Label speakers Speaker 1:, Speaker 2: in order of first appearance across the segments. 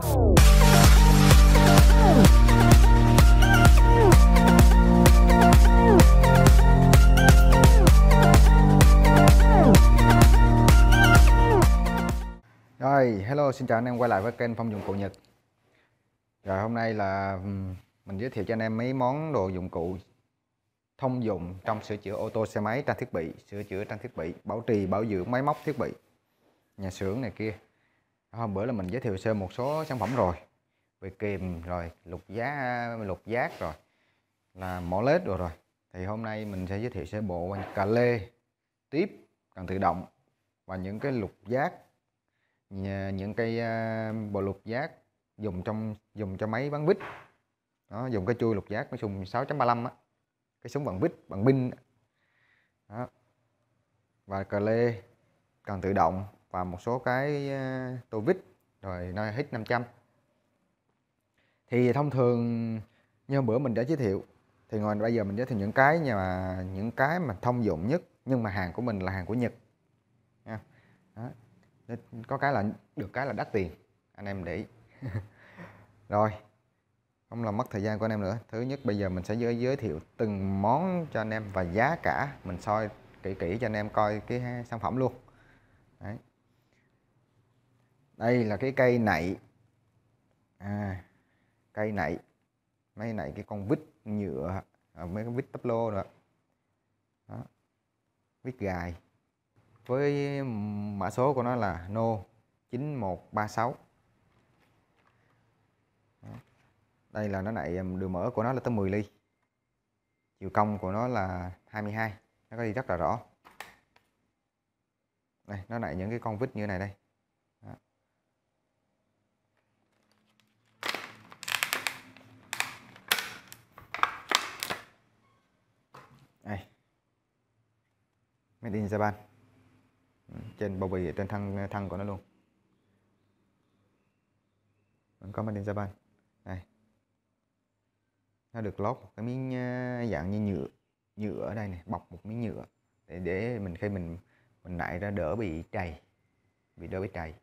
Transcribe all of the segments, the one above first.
Speaker 1: Rồi, hello, xin chào anh em quay lại với kênh Phong dụng cụ Nhật Rồi, hôm nay là mình giới thiệu cho anh em mấy món đồ dụng cụ thông dụng trong sửa chữa ô tô xe máy trang thiết bị sửa chữa trang thiết bị bảo trì bảo dưỡng máy móc thiết bị nhà xưởng này kia hôm bữa là mình giới thiệu sơ một số sản phẩm rồi về kìm rồi lục giá lục giác rồi là mỏ lết rồi rồi thì hôm nay mình sẽ giới thiệu sơ bộ cà lê tiếp cần tự động và những cái lục giác những cây à, bộ lục giác dùng trong dùng cho máy bắn vít đó, dùng cái chui lục giác nói chung 6.35 á cái súng bằng vít bằng binh đó. và cờ lê cần tự động và một số cái ờ, tô vít rồi nơi hít 500 thì thông thường như hôm bữa mình đã giới thiệu thì ngồi bây giờ mình giới thiệu những cái nhà mà những cái mà thông dụng nhất nhưng mà hàng của mình là hàng của Nhật Đó. có cái là được cái là đắt tiền anh em để ý. rồi không làm mất thời gian của anh em nữa thứ nhất bây giờ mình sẽ giới, giới thiệu từng món cho anh em và giá cả mình soi kỹ kỹ cho anh em coi cái sản phẩm luôn Đấy đây là cái cây nạy à, cây nạy mấy này cái con vít nhựa à, mấy cái vít tắp lô nữa đó. vít gài với mã số của nó là no 9136 đó. đây là nó nạy um, đường mở của nó là tới 10 ly chiều cong của nó là 22 nó có đi rất là rõ đây nó lại những cái con vít như này đây made in Japan trên bao bì trên thân thân của nó luôn vẫn có made in Japan này nó được lót một cái miếng à, dạng như nhựa nhựa ở đây này bọc một miếng nhựa để để mình khi mình mình nại ra đỡ bị trầy bị đỡ bị trầy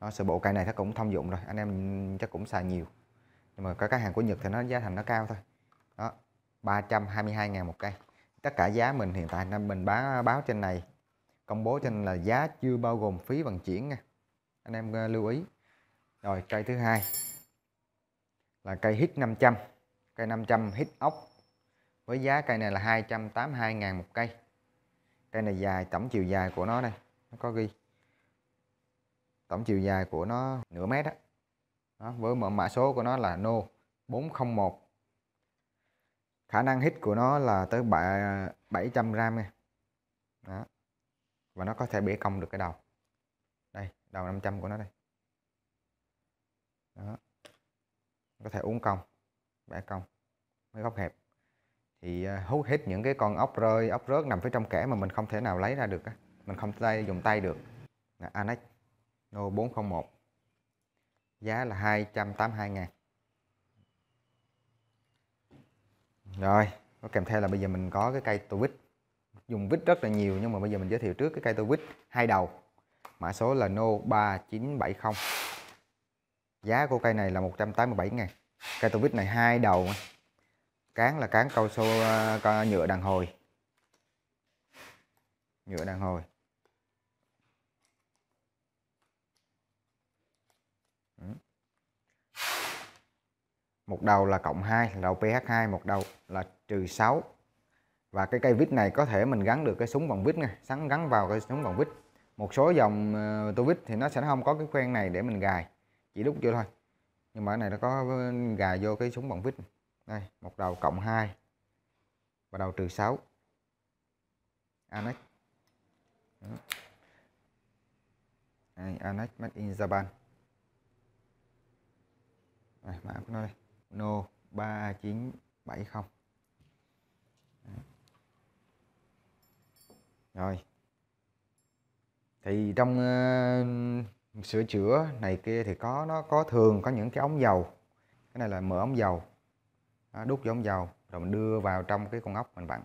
Speaker 1: nó sơ bộ cây này nó cũng thông dụng rồi anh em chắc cũng xài nhiều nhưng mà các cái hàng của Nhật thì nó giá thành nó cao thôi đó 322 ngàn một cây tất cả giá mình hiện tại nên mình bán báo trên này công bố trên là giá chưa bao gồm phí vận chuyển nha anh em ờ, lưu ý rồi cây thứ hai là cây hit 500 cây 500 hit ốc với giá cây này là 282 ngàn một cây cây này dài tổng chiều dài của nó đây nó có ghi tổng chiều dài của nó nửa mét đó, đó với mã số của nó là no 401 khả năng hít của nó là tới 700 gram nha đó. và nó có thể bể cong được cái đầu đây đầu 500 của nó đây đó. có thể uống cong bẻ cong mấy góc hẹp thì ờ, hút hết những cái con ốc rơi ốc rớt nằm phía trong kẽ mà mình không thể nào lấy ra được mình không tay dùng tay được là Anex No 401 giá là 282 ngàn rồi có kèm theo là bây giờ mình có cái cây tô vít dùng vít rất là nhiều nhưng mà bây giờ mình giới thiệu trước cái cây tô vít hai đầu mã số là no 3970 giá của cây này là 187 ngàn cây tô vít này hai đầu cán là cán cao su à, nhựa đàn hồi nhựa đàn hồi một đầu là cộng 2 là đầu PH2 một đầu là trừ 6 và cái cây vít này có thể mình gắn được cái súng vòng vít này sẵn gắn vào cái súng vòng vít một số dòng uh, tô vít thì nó sẽ không có cái khoen này để mình gài chỉ đúc vô thôi nhưng mà cái này nó có ờ, gài vô cái súng vòng vít này. đây một đầu cộng 2 và đầu trừ 6 Anex Anex made in Japan đây, mã của nó đây no 3970 rồi thì trong uh, sửa chữa này kia thì có nó có thường có những cái ống dầu cái này là mở ống dầu đó, đút vô ống dầu rồi mình đưa vào trong cái con ốc mình vặn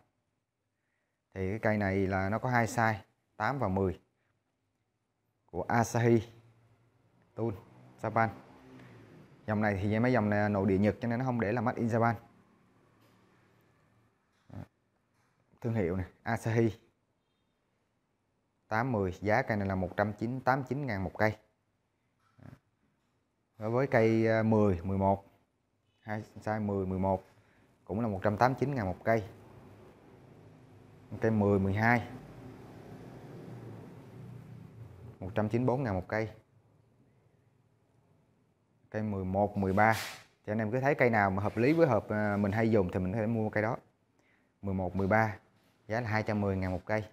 Speaker 1: thì cái cây này là nó có hai size 8 và 10 của Asahi Tun Japan dòng này thì mấy dòng này nội địa nhật cho nên nó không để là mắt in Japan thương hiệu này Asahi 810 giá cây này là 189 ngàn một cây đối với cây 10 à, 11 hai size 10 11 cũng là 189 ngàn một cây cây 10 12 194 ngàn một cây cây 11 13 thì anh em cứ thấy cây nào mà hợp lý với hộp à, mình hay dùng thì mình có thể mua cây đó 11 13 giá là 210 ngàn một cây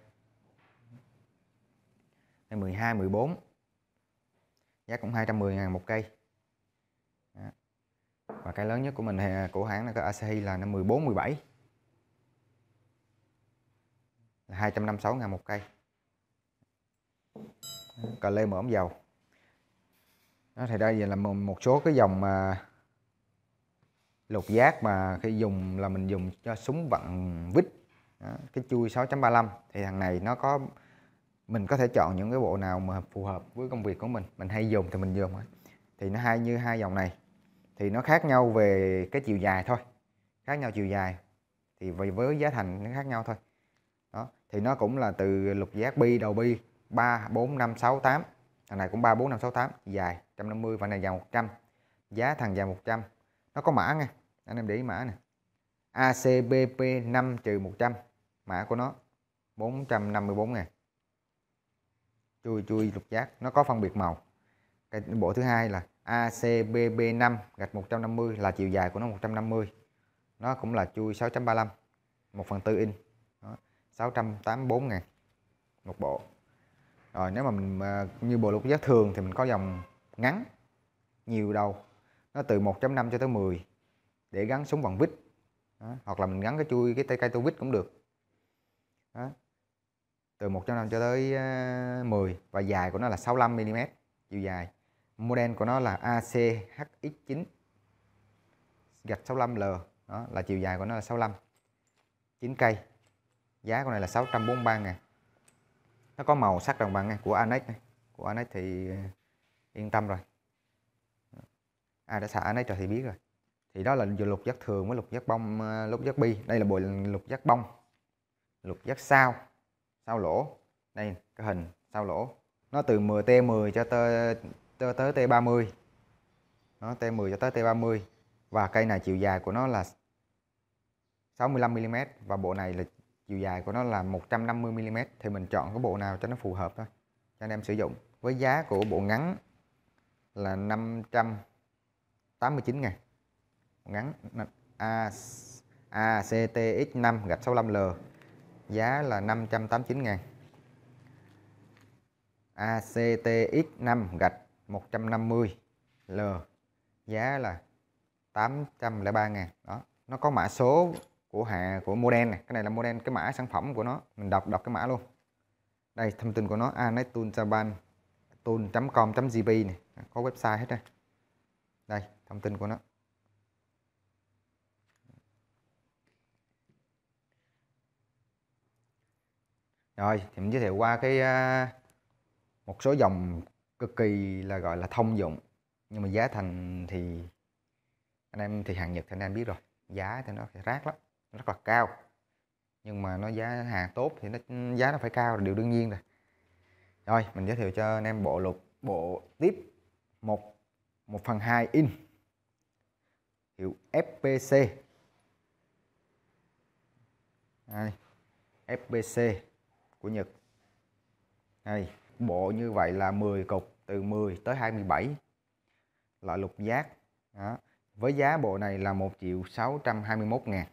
Speaker 1: cây 12 14 giá cũng 210 ngàn một cây và cây lớn nhất của mình à, của hãng là cái Asahi là 14 17 là 256 ngàn một cây cà lê mở ống dầu đó thì đây là một số cái dòng mà lục giác mà khi dùng là mình dùng cho súng vặn vít đó, cái chui 6.35 thì thằng này nó có mình có thể chọn những cái bộ nào mà phù hợp với công việc của mình mình hay dùng thì mình dùng thì nó hay như hai dòng này thì nó khác nhau về cái chiều dài thôi khác nhau chiều dài thì vậy với giá thành nó khác nhau thôi đó thì nó cũng là từ lục giác bi đầu bi 3 4 5 6 8 thằng này cũng 34568 dài 150 và này dài 100 giá thằng dài 100 nó có mã nha anh em để ý mã nè ACBP5 trừ 100 mã của nó 454 ngàn chui chui lục giác nó có phân biệt màu cái bộ thứ hai là ACBB5 gạch 150 là chiều dài của nó 150 nó cũng là chui 6.35 1 phần 4 in Đó. 684 ngàn một bộ rồi ờ, nếu mà mình ờ, như bộ lục giá thường thì mình có dòng ngắn nhiều đầu nó từ 1.5 cho tới 10 để gắn súng vòng vít đó. hoặc là mình gắn cái chui cái tay cây tô vít cũng được đó. từ 1.5 cho tới 10 ờ, và dài của nó là 65mm chiều dài model của nó là ACHX9 gạch 65L đó là chiều dài của nó là 65 9 cây giá của này là 643 ngàn nó có màu sắc đồng bằng này của Anex này của Anex thì yên tâm rồi ai đã xả Anex rồi thì biết rồi thì đó là lục giác thường với lục giác bông ờ, lục giác bi đây là bồi lục giác bông lục giác sao sao lỗ đây cái hình sao lỗ nó từ 10 T10 cho tới cho tới T30 nó T10 cho tới T30 và cây này chiều dài của nó là 65 mm và bộ này là chiều dài của nó là 150mm thì mình chọn cái bộ nào cho nó phù hợp thôi cho anh em sử dụng với giá của bộ ngắn là 589 ngàn ngắn A, ACTX5 gạch 65L giá là 589 ngàn ACTX5 gạch 150L giá là 803 ngàn đó nó có mã số của hạ của model này cái này là model cái mã sản phẩm của nó mình đọc đọc cái mã luôn đây thông tin của nó anetool japan tool.com.gp này có website hết đây đây thông tin của nó rồi thì mình giới thiệu qua cái à, một số dòng cực kỳ là gọi là thông dụng nhưng mà giá thành thì anh em thì hàng nhật thì anh em biết rồi giá thì nó rác lắm rất là cao nhưng mà nó giá hàng tốt thì nó giá nó phải cao là điều đương nhiên rồi rồi mình giới thiệu cho anh em bộ lục bộ tiếp một một phần hai in hiệu FPC đây, FPC của Nhật đây bộ như vậy là 10 cục từ 10 tới 27 loại lục giác đó. với giá bộ này là 1 triệu 621 ngàn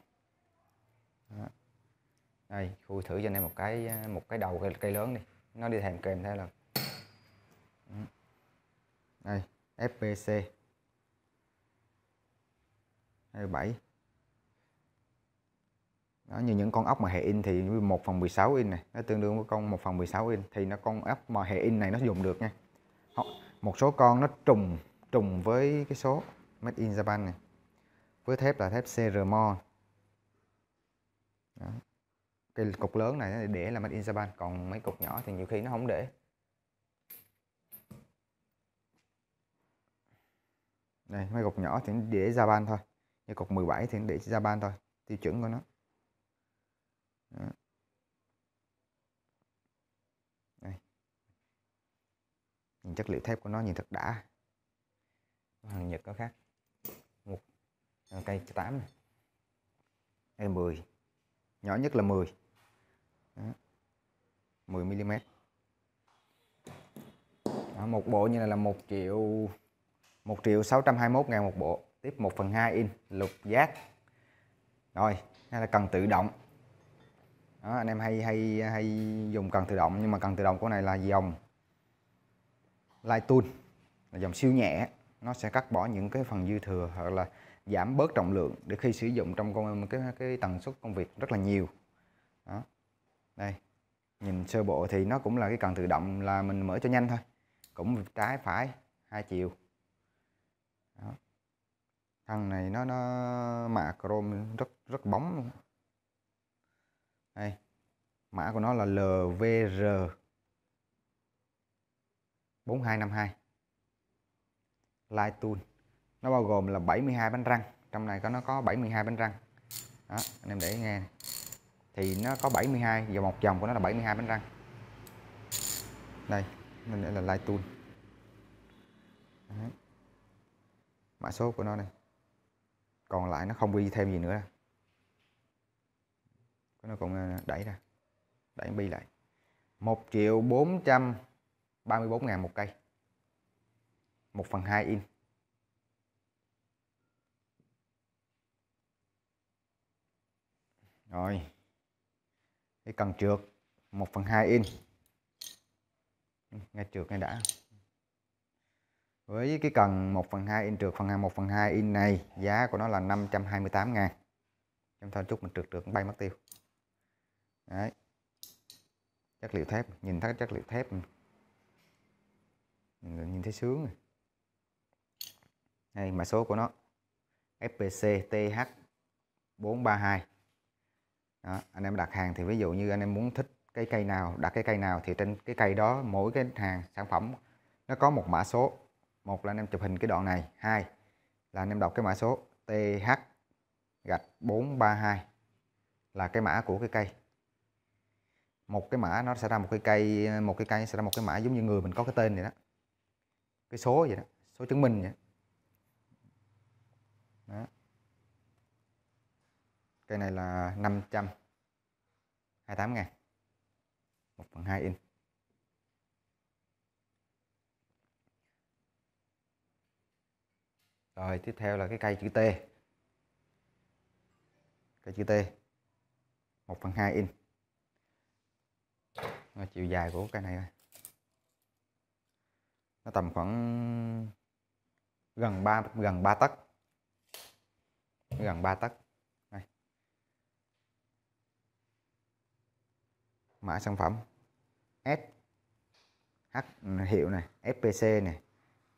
Speaker 1: đây khui thử cho anh em một cái ờ, một cái đầu cây, cây lớn đi nó đi thèm kèm theo là đây FPC 27 đó, như những con ốc mà hệ in thì 1 phần 16 in này nó tương đương với con 1 phần 16 in thì nó con ốc mà hệ in này nó dùng được nha một số con nó trùng trùng với cái số made in Japan này với thép là thép CR Mon đó. cái cục lớn này để là made in Japan còn mấy cục nhỏ thì nhiều khi nó không để đây mấy cục nhỏ thì để Japan thôi như cục 17 thì để Japan thôi tiêu chuẩn của nó đó. đây nhìn chất liệu thép của nó nhìn thật đã hàng Nhật có khác một à, cây 8 này. E10 nhỏ nhất là 10 Đó. 10 mm Đó, một bộ như này là 1 triệu 1 triệu 621 ngàn một bộ tiếp 1 phần 2 in lục giác rồi hay là cần tự động đó, anh em hay hay hay dùng cần tự động nhưng mà cần tự động của này là dòng light tool là dòng siêu nhẹ nó sẽ cắt bỏ những cái phần dư thừa hoặc là giảm bớt trọng lượng để khi sử dụng trong con cái cái tần suất công việc rất là nhiều đó đây nhìn sơ bộ thì nó cũng là cái cần tự động là mình mở cho nhanh thôi cũng trái phải hai chiều đó. thằng này nó nó mạ chrome rất rất bóng luôn đây mã của nó là LVR 4252 Light Tool nó bao gồm là 72 bánh răng trong này có nó có 72 bánh răng đó, anh em để nghe thì nó có 72 và một dòng của nó là 72 bánh răng đây mình để là light tool mã số của nó này còn lại nó không ghi thêm gì nữa đâu. nó cũng à, đẩy ra đẩy bi lại 1 triệu 434 ngàn một cây 1 phần 2 in rồi cái cần trượt 1 phần 2 in ngay trượt ngay đã với cái cần 1 phần 2 in trượt phần 2 1 phần 2 in này giá của nó là 528 ngàn trong thôi chút mình trượt trượt bay mất tiêu đấy chất liệu thép nhìn thấy chất liệu thép nhìn thấy sướng này. đây mã số của nó FPC TH 432 đó, anh em đặt hàng thì ví dụ như anh em muốn thích cái cây nào đặt cái cây nào thì trên cái cây đó mỗi cái hàng sản phẩm nó có một mã số một là anh em chụp hình cái đoạn này hai là anh em đọc cái mã số TH gạch 432 là cái mã của cái cây một cái mã nó sẽ ra một cái cây một cái cây sẽ ra một cái mã giống như người mình có cái tên vậy đó cái số vậy đó số chứng minh vậy đó. Đó cây này là 500 28 ngàn 1 phần 2 in rồi tiếp theo là cái cây chữ T cây chữ T 1 phần 2 in rồi, chiều dài của cây này rồi nó tầm khoảng gần 3 gần 3 tấc gần 3 tấc mã sản phẩm S H hiệu này SPC này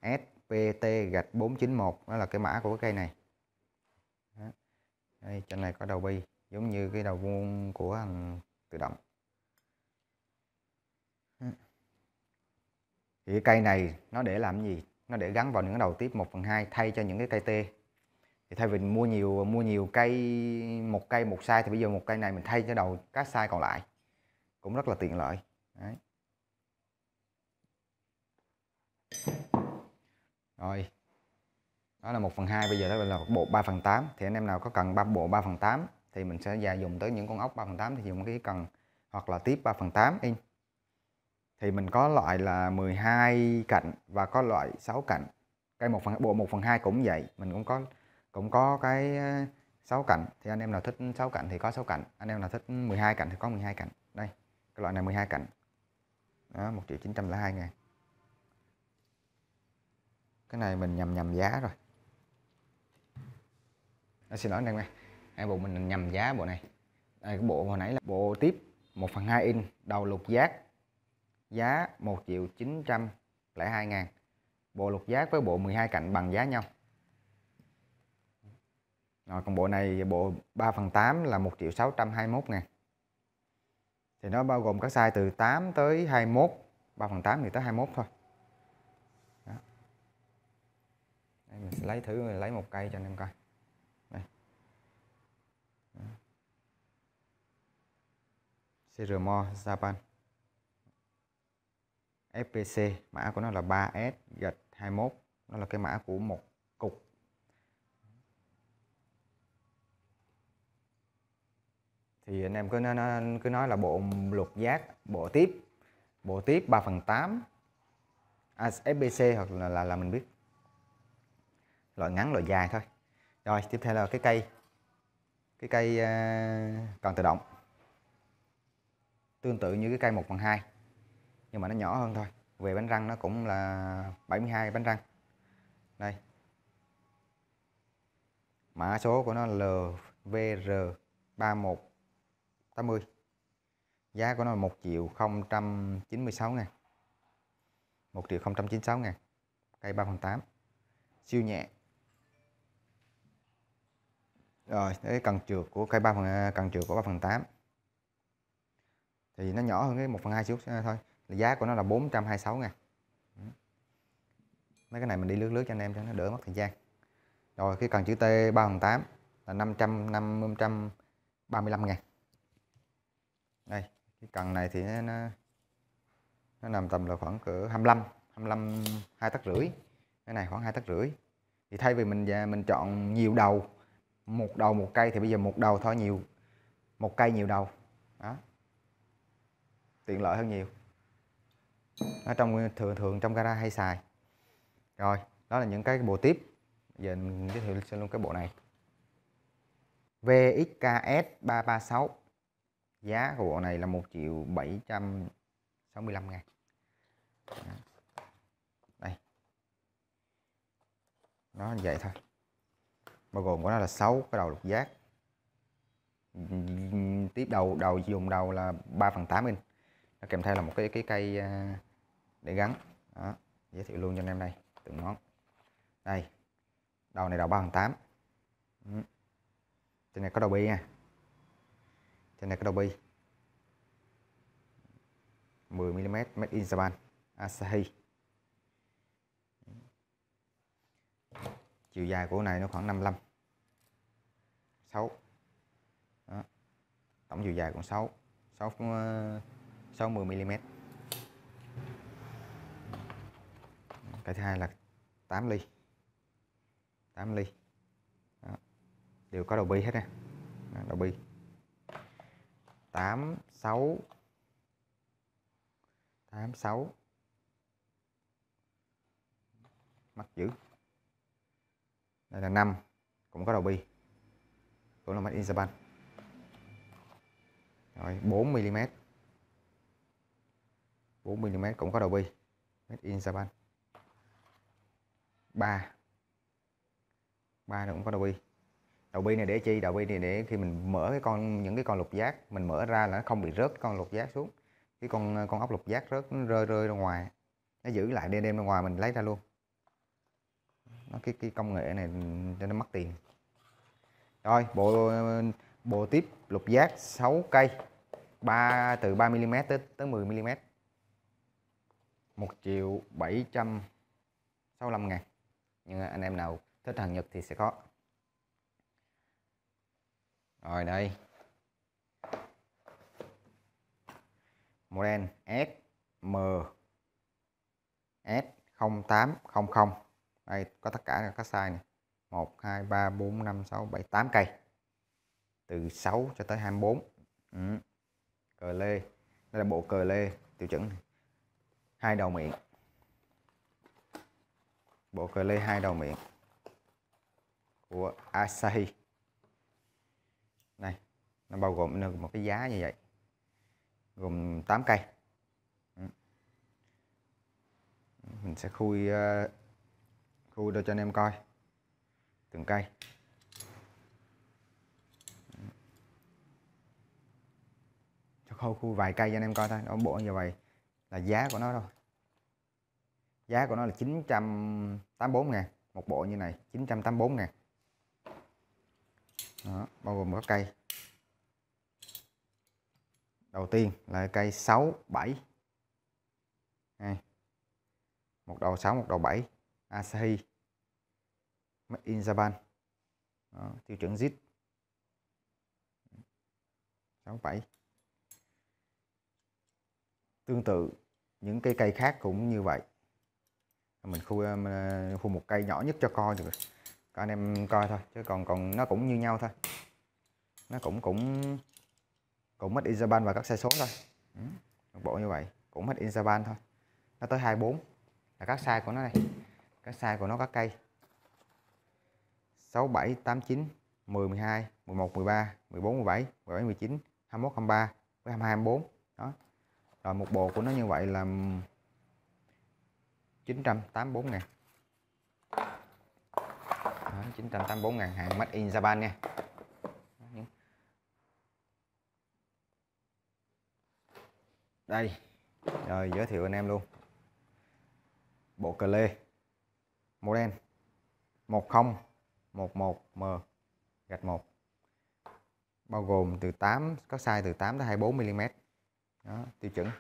Speaker 1: SPT gạch 491 đó là cái mã của cái cây này đó. Đây, trên này có đầu bi giống như cái đầu vuông của thằng tự động thì cái cây này nó để làm gì nó để gắn vào những đầu tiếp 1 phần 2 thay cho những cái cây T thì thay vì mua nhiều mua nhiều cây một cây một sai thì bây giờ một cây này mình thay cho đầu các sai còn lại cũng rất là tiện lợi Đấy. rồi đó là 1 phần 2 bây giờ đó là bộ 3 phần 8 thì anh em nào có cần ba bộ 3 phần 8 thì mình sẽ già dùng tới những con ốc 3 phần 8 thì dùng cái cần hoặc là tiếp 3 phần 8 in thì mình có loại là 12 cạnh và có loại 6 cạnh cây một phần bộ 1 phần 2 cũng vậy mình cũng có cũng có cái 6 ờ, cạnh thì anh em nào thích 6 cạnh thì có 6 cạnh anh em nào thích 12 cạnh thì có 12 cạnh đây cái loại này 12 cạnh đó 1 triệu 902 ngàn cái này mình nhầm nhầm giá rồi à, xin lỗi anh em nghe hai bộ mình nhầm giá bộ này đây, cái bộ hồi nãy là bộ tiếp 1 phần 2 in đầu lục giác giá 1 triệu 902 ngàn bộ lục giác với bộ 12 cạnh bằng giá nhau rồi còn bộ này bộ 3 phần 8 là 1 triệu 621 ngàn thì nó bao gồm các size từ 8 tới 21 3 phần 8 thì tới 21 thôi Đó. Đây, mình sẽ lấy thử lấy một cây cho anh em coi Đây. Đó. Japan FPC mã của nó là 3S gạch 21 nó là cái mã của một thì anh em cứ nói, cứ nói là bộ lục giác bộ tiếp bộ tiếp 3 phần 8 SBC hoặc là, là là mình biết loại ngắn loại dài thôi rồi tiếp theo là cái cây cái cây uh, còn tự động tương tự như cái cây 1 phần 2 nhưng mà nó nhỏ hơn thôi về bánh răng nó cũng là 72 bánh răng đây mã số của nó là LVR31 80 giá của nó là 1 triệu 096 ngàn 1 triệu 096 ngàn cây 3 phần 8 siêu nhẹ rồi cái cần trượt của cây 3 phần à, cần trượt của 3 phần 8 thì nó nhỏ hơn cái 1 phần 2 chút à, thôi giá của nó là 426 ngàn mấy cái này mình đi lướt lướt cho anh em cho nó đỡ mất thời gian rồi cái cần chữ T 3 phần 8 là 500 535 ngàn đây cái cần này thì nó nó nằm tầm là khoảng cỡ 25 25 hai tấc rưỡi cái này khoảng hai tấc rưỡi thì thay vì mình à, mình chọn nhiều đầu một đầu một cây thì bây giờ một đầu thôi nhiều một cây nhiều đầu đó tiện lợi hơn nhiều ở trong thường thường trong gara hay xài rồi đó là những cái bộ tiếp bây giờ mình giới thiệu luôn cái bộ này VXKS 336 giá của bộ này là 1 triệu 765 ngàn đây nó vậy thôi bao gồm của nó là 6 cái đầu lục giác tiếp đầu đầu dùng đầu là 3 phần 8 inch nó kèm theo là một cái cái cây à, để gắn đó giới thiệu luôn cho anh em đây từng món đây đầu này đầu 3 phần 8 ừ. trên này có đầu bi nha trên này có đầu bi 10mm made in Japan Asahi chiều dài của này nó khoảng 55 6 Đó. tổng chiều dài còn 6 6 60 mm cái thứ hai là 8 ly 8 ly Đó. đều có đầu bi hết nè đầu bi tám sáu tám sáu mắc chữ đây là năm cũng có đầu bi cũng là made in Japan rồi 4 mm 4 mm cũng có đầu bi made in Japan 3 3 nó cũng có đầu bi đầu bi này để chi đầu bi này để khi mình mở cái con những cái con lục giác mình mở ra là nó không bị rớt con lục giác xuống cái con con ốc lục giác rớt nó rơi rơi ra ngoài nó giữ lại đem đem ra ngoài mình lấy ra luôn nó cái cái công nghệ này cho nó mất tiền rồi bộ bộ tiếp lục giác 6 cây 3 từ 3 mm tới tới 10 mm 1 triệu 765 ngàn nhưng anh em nào thích hàng Nhật thì sẽ có rồi đây model SM S0800 đây có tất cả các size này 1 2 3 4 5 6 7 8 cây từ 6 cho tới 24 ừ. cờ lê đây là bộ cờ lê tiêu chuẩn hai đầu miệng bộ cờ lê hai đầu miệng của Asahi nó bao gồm một cái giá như vậy gồm 8 cây ừ. mình sẽ khui ờ, khui cho anh em coi từng cây cho khâu khui vài cây cho anh em coi thôi nó bộ như vậy là giá của nó thôi giá của nó là 984 ngàn một bộ như này 984 ngàn đó, bao gồm các cây đầu tiên là cây 6 7 Đây. một đầu 6 một đầu 7 Asahi Made in Japan Đó, tiêu chuẩn ZIP 67 tương tự những cây cây khác cũng như vậy mình khu um, uh, khu một cây nhỏ nhất cho coi được các anh em coi thôi chứ còn còn nó cũng như nhau thôi nó cũng cũng cũng mất interval và các sai số thôi ừ. bộ như vậy cũng mất interval thôi nó tới 24 là các sai của nó này các sai của nó các cây 6 7 8 9 10 12 11 13 14 17 17 19 21 23 với 22 24 đó rồi một bộ của nó như vậy là 984 ngàn 984 ngàn hàng mất in Japan nha đây rồi giới thiệu anh em luôn bộ cờ lê model 1011M gạch 1 bao gồm từ 8 có size từ 8 tới 24 mm đó, tiêu chuẩn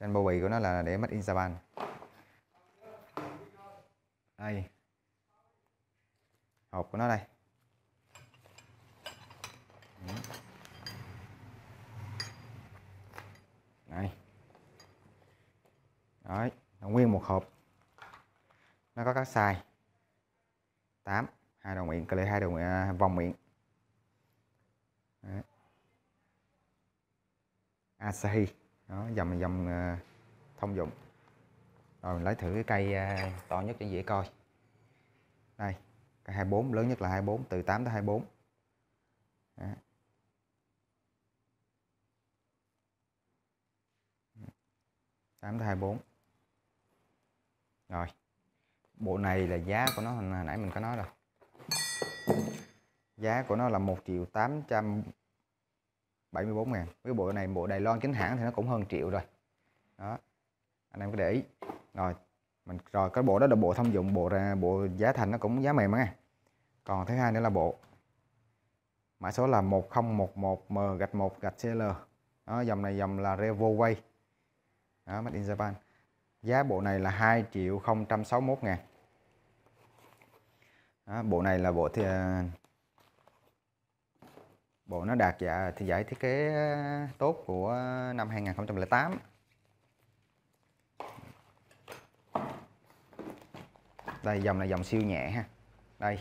Speaker 1: trên bao bì của nó là để made in Japan đây hộp của nó đây đây đấy nguyên một hộp nó có các size 8 hai đầu miệng clip hai đầu miệng, à, vòng miệng đấy. Asahi đó dầm dầm à, thông dụng rồi mình lấy thử cái cây à, to nhất để dễ coi đây cây 24 lớn nhất là 24 từ 8 tới 24 đó. 824 rồi bộ này là giá của nó hồi nãy mình có nói rồi giá của nó là 1 triệu 874 ngàn với bộ này bộ Đài Loan chính hãng thì nó cũng hơn triệu rồi đó anh em cứ để ý rồi mình rồi cái bộ đó là bộ thông dụng bộ ra bộ giá thành nó cũng giá mềm á còn thứ hai nữa là bộ mã số là 1011M gạch 1 gạch CL đó, dòng này dòng là Revo Way đó, made in Japan giá bộ này là 2 triệu 061 ngàn đó, bộ này là bộ thì à, bộ nó đạt dạ thì giải thiết kế tốt của năm 2008 đây dòng là dòng siêu nhẹ ha đây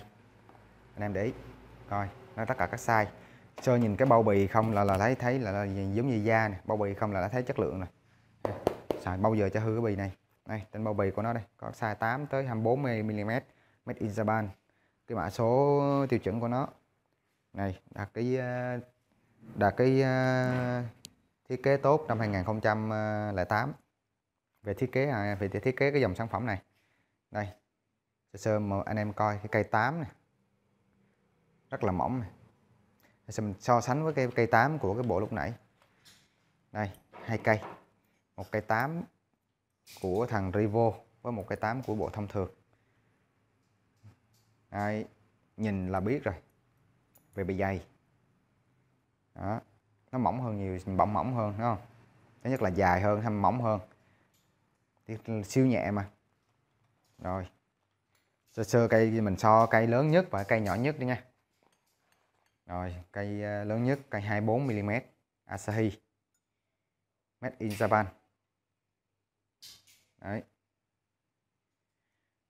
Speaker 1: anh em để ý coi nó tất cả các size sơ nhìn cái bao bì không là là thấy thấy là, là giống như da nè bao bì không là đã thấy chất lượng rồi xài bao giờ cho hư cái bì này đây tên bao bì của nó đây có size 8 tới 24 mm made in Japan cái mã số tiêu chuẩn của nó này đạt cái ờ, đạt cái ờ, thiết kế tốt năm 2008 về thiết kế à, về thiết kế cái dòng sản phẩm này đây sơ sơ mà anh em coi cái cây 8 này rất là mỏng này mình so sánh với cây cây 8 của cái bộ lúc nãy đây hai cây một cây 8 của thằng Rivo với một cây 8 của bộ thông thường ai nhìn là biết rồi về bề dày đó nó mỏng hơn nhiều bọng mỏng hơn đúng không thứ nhất là dài hơn hay mỏng hơn siêu nhẹ mà rồi sơ sơ cây mình so cây lớn nhất và cây nhỏ nhất đi nha rồi cây ờ, lớn nhất cây 24 mm Asahi made in Japan Đấy.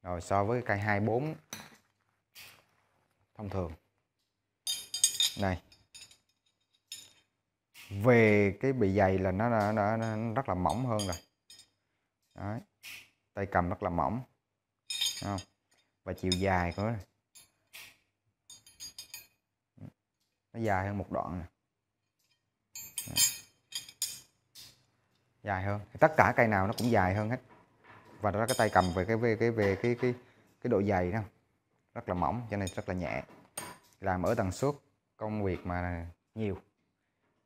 Speaker 1: Rồi so với cây 24 thông thường. Này. Về cái bị dày là nó, nó, nó, nó rất là mỏng hơn rồi. Đấy. Tay cầm rất là mỏng. Đúng không? Và chiều dài của nó. Nó dài hơn một đoạn này. Dài hơn. Tất cả cây nào nó cũng dài hơn hết và đó cái tay cầm về cái về cái về cái cái cái độ dày đó rất là mỏng cho nên rất là nhẹ làm ở tần suất công việc mà nhiều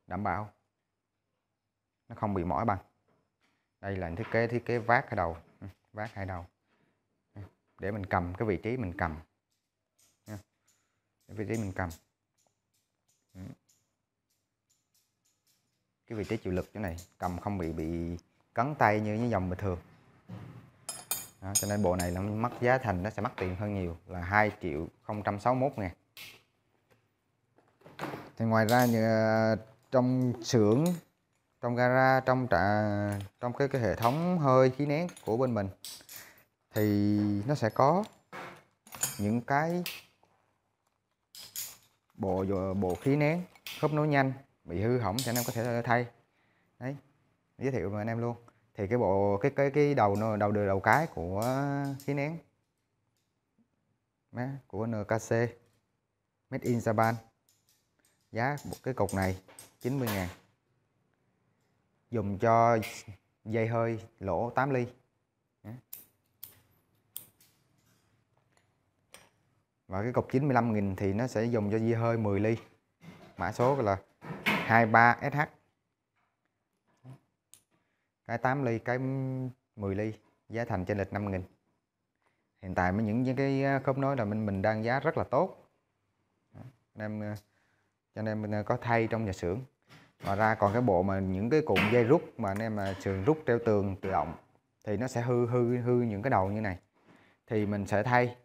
Speaker 1: đảm bảo nó không bị mỏi bằng đây là thiết kế thiết kế vát ừ, hai đầu vát hai đầu để mình cầm cái vị trí mình cầm ừ, cái vị trí mình cầm ừ. cái vị trí chịu lực chỗ này cầm không bị bị cắn tay như những dòng bình thường đó, cho nên bộ này nó mất giá thành nó sẽ mất tiền hơn nhiều là 2 triệu 061 ngàn thì ngoài ra như ờ, trong xưởng trong gara trong trạ trong cái cái hệ thống hơi khí nén của bên mình thì nó sẽ có những cái bộ ờ, bộ khí nén khớp nối nhanh bị hư hỏng cho anh em có thể thay đấy giới thiệu với anh em luôn thì cái bộ cái cái cái đầu đầu đầu, đầu cái của khí nén Má, của NKC Made in Japan giá cái cục này 90 ngàn dùng cho dây hơi lỗ 8 ly và cái cục 95 nghìn thì nó sẽ dùng cho dây hơi 10 ly mã số là 23SH cái 8 ly cái 10 ly giá thành trên lịch 5 nghìn hiện tại với những, cái à, khớp nối là mình mình đang giá rất là tốt nên à, cho nên mình à, có thay trong nhà xưởng ngoài ra còn cái bộ mà những cái cụm dây rút mà anh em mà sườn rút treo tường tự động thì nó sẽ hư hư hư những cái đầu như này thì mình sẽ thay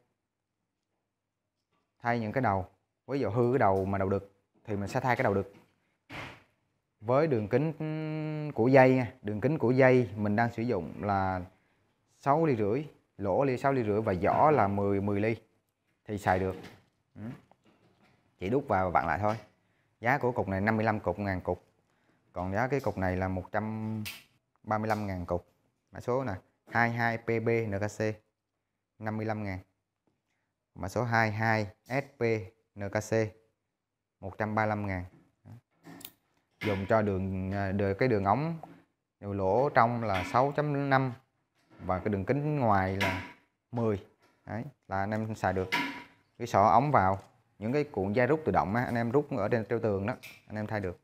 Speaker 1: thay những cái đầu ví dụ hư cái đầu mà đầu đực thì mình sẽ thay cái đầu đực với đường kính của dây đường kính của dây mình đang sử dụng là 6 ly rưỡi lỗ ly 6 ly rưỡi và giỏ là 10 10 ly thì xài được ừ. chỉ đút vào và vặn lại thôi giá của cục này 55 cục ngàn cục còn giá cái cục này là 135 ngàn cục mã số nè 22PB NKC 55 ngàn mã số 22 SP NKC 135 ngàn dùng cho đường à, đường cái đường ống đều lỗ trong là 6.5 và cái đường kính ngoài là 10 Đấy, là anh em xài được cái sọ ống vào những cái cuộn dây rút tự động á, anh em rút ở trên treo tường đó anh em thay được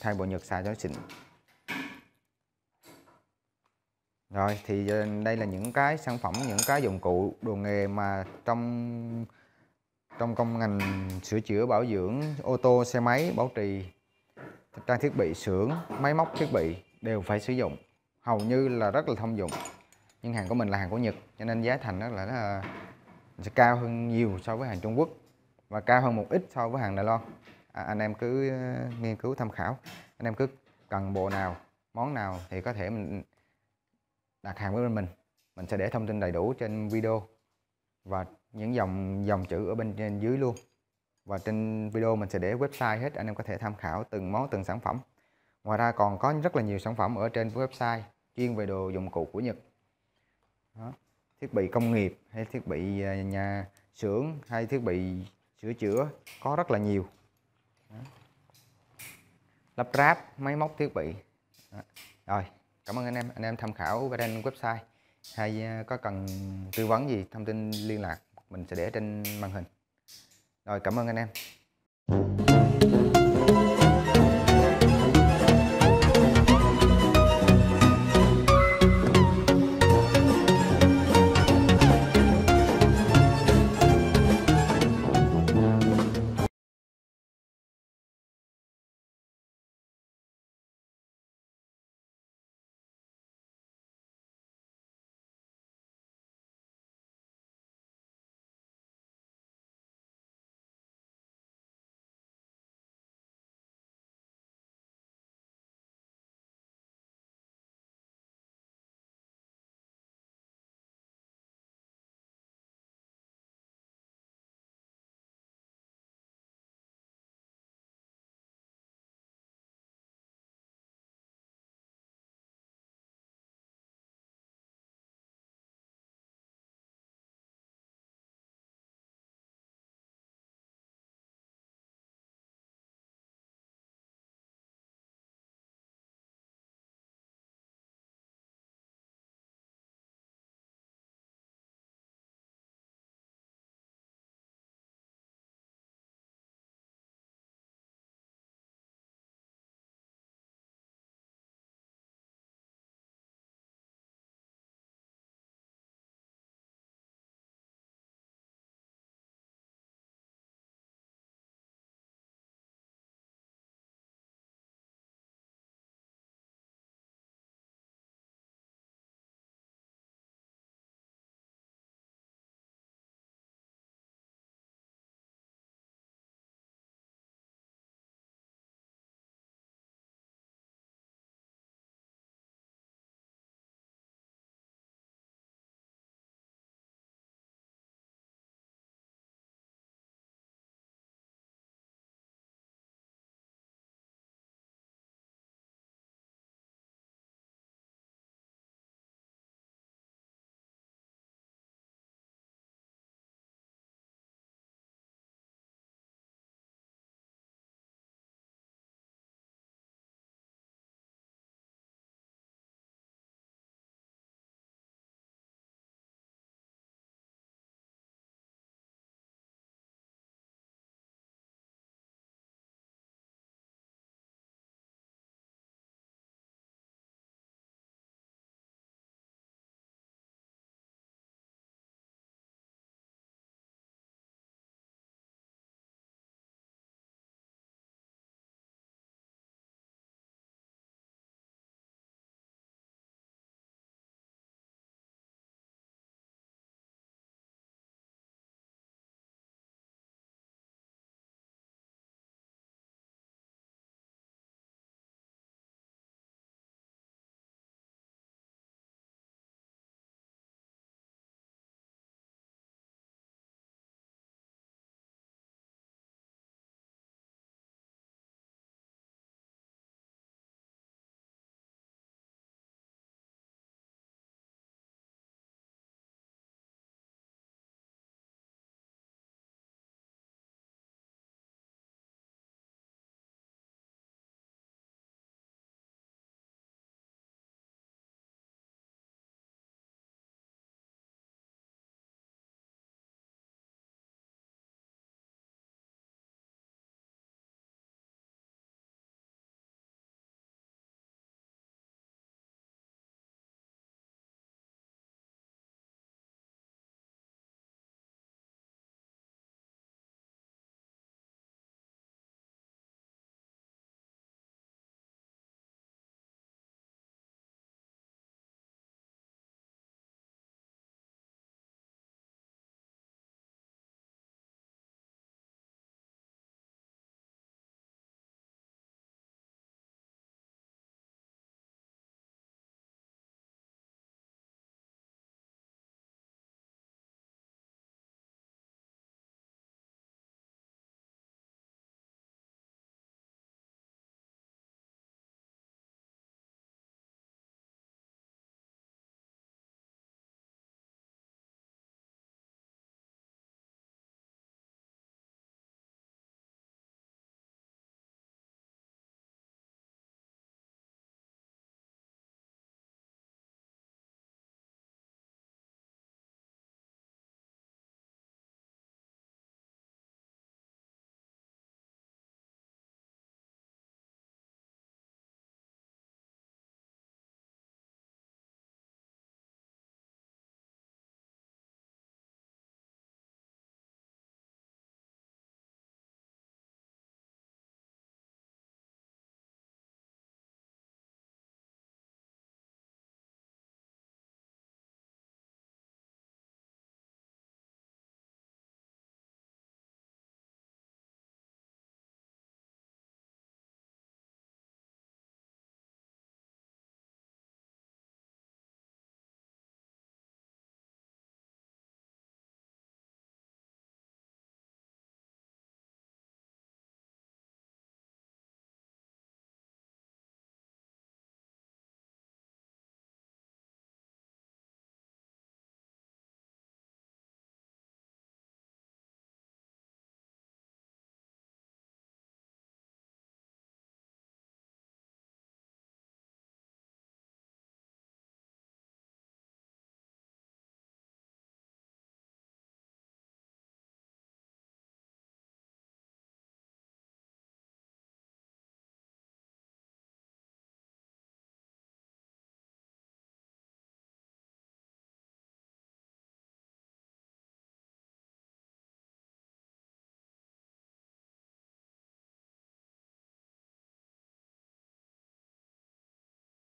Speaker 1: thay bộ nhật xài cho nó xịn rồi thì đây là những cái sản phẩm những cái dụng cụ đồ nghề mà trong trong công ngành sửa chữa bảo dưỡng ô tô xe máy bảo trì trang thiết bị xưởng máy móc thiết bị đều phải sử dụng hầu như là rất là thông dụng nhưng hàng của mình là hàng của Nhật cho nên giá thành nó là, là sẽ cao hơn nhiều so với hàng Trung Quốc và cao hơn một ít so với hàng Đài Loan à, anh em cứ ờ, nghiên cứu tham khảo anh em cứ cần bộ nào món nào thì có thể mình đặt hàng với bên mình mình sẽ để thông tin đầy đủ trên video và những dòng dòng chữ ở bên trên dưới luôn và trên video mình sẽ để website hết anh em có thể tham khảo từng món từng sản phẩm ngoài ra còn có rất là nhiều sản phẩm ở trên website chuyên về đồ dụng cụ của Nhật Đó. thiết bị công nghiệp hay thiết bị à, nhà xưởng hay thiết bị sửa chữa có rất là nhiều lắp ráp máy móc thiết bị Đó. rồi cảm ơn anh em anh em tham khảo về trên website hay à, có cần tư vấn gì thông tin liên lạc mình sẽ để trên màn hình rồi cảm ơn anh em